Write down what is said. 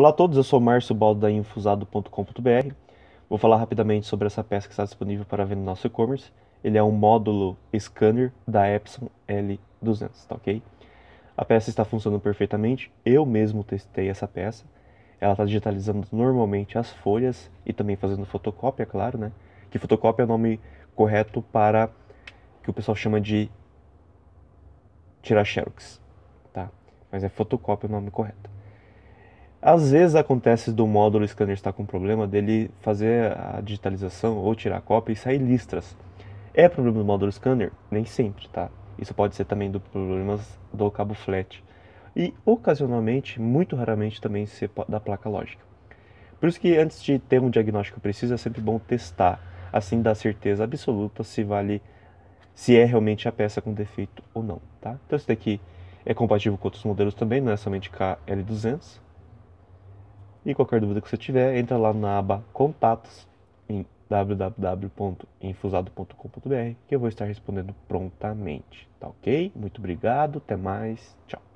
Olá a todos, eu sou Márcio Baldo da Infusado.com.br. Vou falar rapidamente sobre essa peça que está disponível para venda no nosso e-commerce. Ele é um módulo scanner da Epson L200, tá ok? A peça está funcionando perfeitamente, eu mesmo testei essa peça. Ela está digitalizando normalmente as folhas e também fazendo fotocópia, claro, né? Que fotocópia é o nome correto para que o pessoal chama de tirar xerox, tá? Mas é fotocópia é o nome correto. Às vezes acontece do módulo scanner estar com problema dele fazer a digitalização ou tirar a cópia e sair listras. É problema do módulo scanner? Nem sempre, tá? Isso pode ser também do problemas do cabo flat. E ocasionalmente, muito raramente também ser da placa lógica. Por isso que antes de ter um diagnóstico preciso é sempre bom testar, assim dá certeza absoluta se vale se é realmente a peça com defeito ou não, tá? Então isso daqui é compatível com outros modelos também, não é somente KL200. E qualquer dúvida que você tiver, entra lá na aba Contatos em www.infusado.com.br que eu vou estar respondendo prontamente, tá ok? Muito obrigado, até mais, tchau.